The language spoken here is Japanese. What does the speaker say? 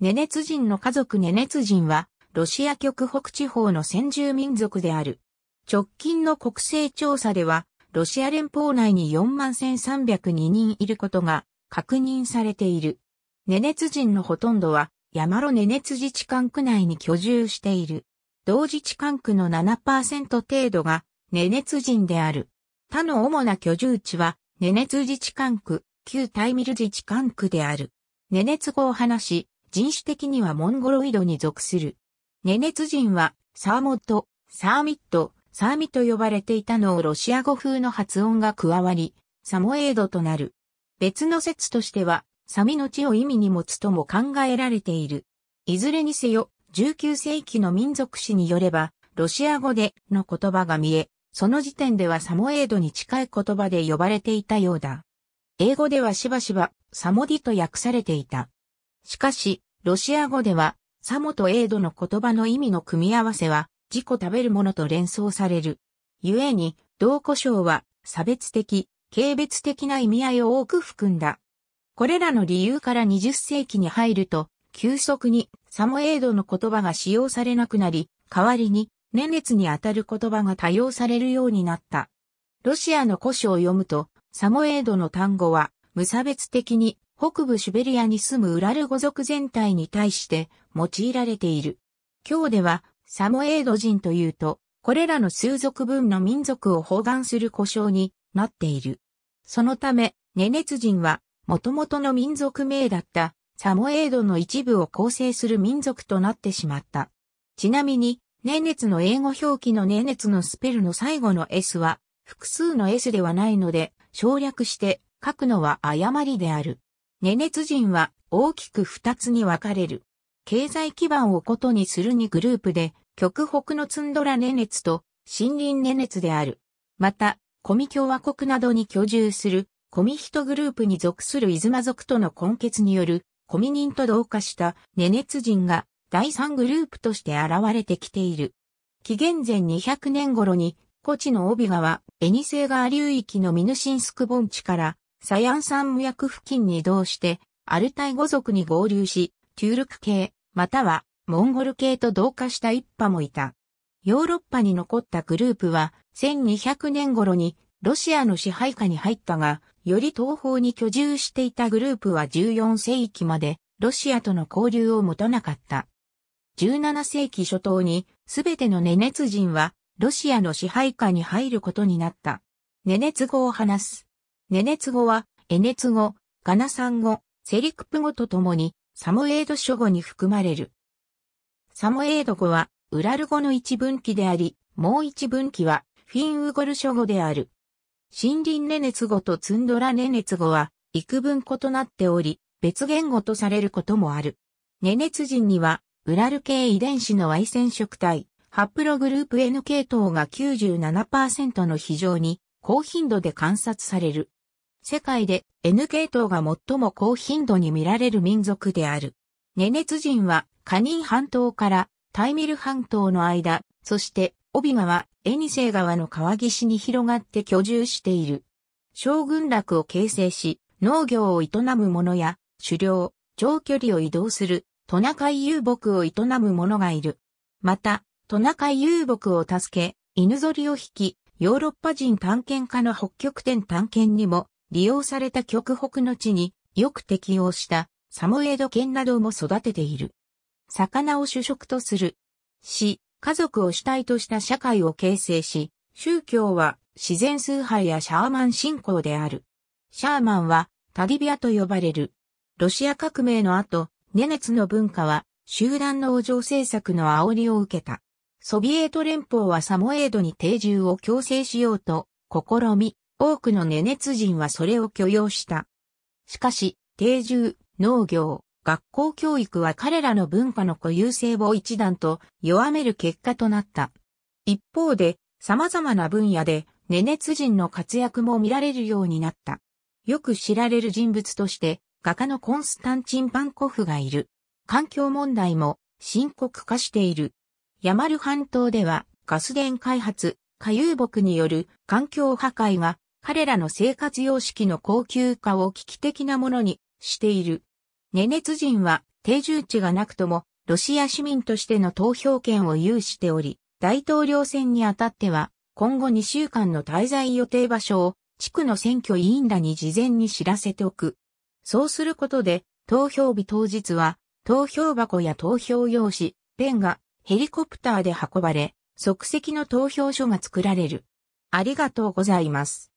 ネネツ人の家族ネネツ人は、ロシア極北地方の先住民族である。直近の国勢調査では、ロシア連邦内に41,302人いることが確認されている。ネネツ人のほとんどは、ヤマロネネツ自治管区内に居住している。同自治管区の7%程度が、ネネツ人である。他の主な居住地は、ネネツ自治管区、旧タイミル自治管区である。ネネツ語を話し、人種的にはモンゴロイドに属する。ネネツ人は、サーモット、サーミット、サーミと呼ばれていたのをロシア語風の発音が加わり、サモエードとなる。別の説としては、サミの地を意味に持つとも考えられている。いずれにせよ、19世紀の民族史によれば、ロシア語での言葉が見え、その時点ではサモエードに近い言葉で呼ばれていたようだ。英語ではしばしばサモディと訳されていた。しかし、ロシア語では、サモとエイドの言葉の意味の組み合わせは、自己食べるものと連想される。故に、同故障は、差別的、軽蔑的な意味合いを多く含んだ。これらの理由から20世紀に入ると、急速にサモエイドの言葉が使用されなくなり、代わりに、年月にあたる言葉が多用されるようになった。ロシアの古書を読むと、サモエイドの単語は無差別的に北部シベリアに住むウラル語族全体に対して用いられている。今日ではサモエード人というと、これらの数族分の民族を包含する故障になっている。そのため、ネネツ人は、元々の民族名だったサモエードの一部を構成する民族となってしまった。ちなみに、ネネツの英語表記のネネツのスペルの最後の S は、複数の S ではないので、省略して書くのは誤りである。ネネツ人は大きく二つに分かれる。経済基盤をことにするにグループで、極北のツンドラネネツと森林ネネツである。また、コミ共和国などに居住するコミヒトグループに属するイズマ族との根結によるコミ人と同化したネネツ人が第三グループとして現れてきている。紀元前200年頃に、古地の帯川、エニセーー流域のミヌシンスク盆地からサヤン山無役付近に移動して、アルタイ語族に合流し、テュールク系、またはモンゴル系と同化した一派もいた。ヨーロッパに残ったグループは、1200年頃にロシアの支配下に入ったが、より東方に居住していたグループは14世紀までロシアとの交流を持たなかった。17世紀初頭にすべてのネネツ人はロシアの支配下に入ることになった。ネネツ語を話すネネツ語は、エネツ語、ガナサン語、セリクプ語とともに、サモエード諸語に含まれる。サモエード語は、ウラル語の一分岐であり、もう一分岐は、フィンウゴル諸語である。森林ネネツ語とツンドラネネツ語は、幾分異なっており、別言語とされることもある。ネネツ人には、ウラル系遺伝子の Y 染色体、ハプログループ N 系統が97%の非常に高頻度で観察される。世界で N 系統が最も高頻度に見られる民族である。ネネツ人はカニン半島からタイミル半島の間、そして帯川、エニセイ川の川岸に広がって居住している。将軍落を形成し、農業を営む者や、狩猟、長距離を移動する、トナカイ遊牧を営む者がいる。また、トナカイ遊牧を助け、犬ぞりを引き、ヨーロッパ人探検家の北極点探検にも利用された極北の地によく適応したサモエード犬なども育てている。魚を主食とする。し、家族を主体とした社会を形成し、宗教は自然崇拝やシャーマン信仰である。シャーマンはタリビアと呼ばれる。ロシア革命の後、ネネツの文化は集団農場政策の煽りを受けた。ソビエト連邦はサモエードに定住を強制しようと試み、多くのネネツ人はそれを許容した。しかし、定住、農業、学校教育は彼らの文化の固有性を一段と弱める結果となった。一方で、様々な分野でネネツ人の活躍も見られるようになった。よく知られる人物として、画家のコンスタンチン・パンコフがいる。環境問題も深刻化している。ヤマル半島ではガス田開発、下遊木による環境破壊が彼らの生活様式の高級化を危機的なものにしている。ネネツ人は定住地がなくとも、ロシア市民としての投票権を有しており、大統領選にあたっては、今後2週間の滞在予定場所を、地区の選挙委員らに事前に知らせておく。そうすることで、投票日当日は、投票箱や投票用紙、ペンがヘリコプターで運ばれ、即席の投票所が作られる。ありがとうございます。